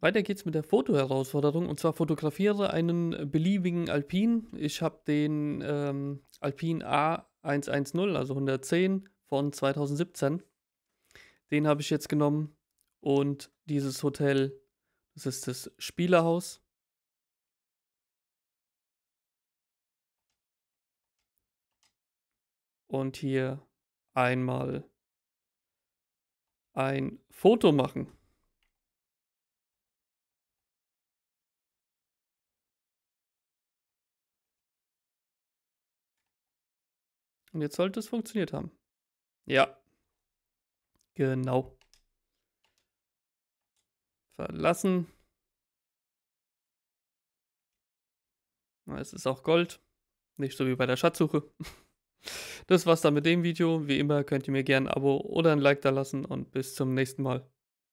Weiter geht's mit der Fotoherausforderung und zwar fotografiere einen beliebigen Alpin. Ich habe den ähm, Alpin A110, also 110 von 2017. Den habe ich jetzt genommen und dieses Hotel, das ist das Spielerhaus. Und hier einmal ein Foto machen. Und jetzt sollte es funktioniert haben. Ja. Genau. Verlassen. Es ist auch Gold. Nicht so wie bei der Schatzsuche. Das war's dann mit dem Video. Wie immer könnt ihr mir gerne ein Abo oder ein Like da lassen und bis zum nächsten Mal.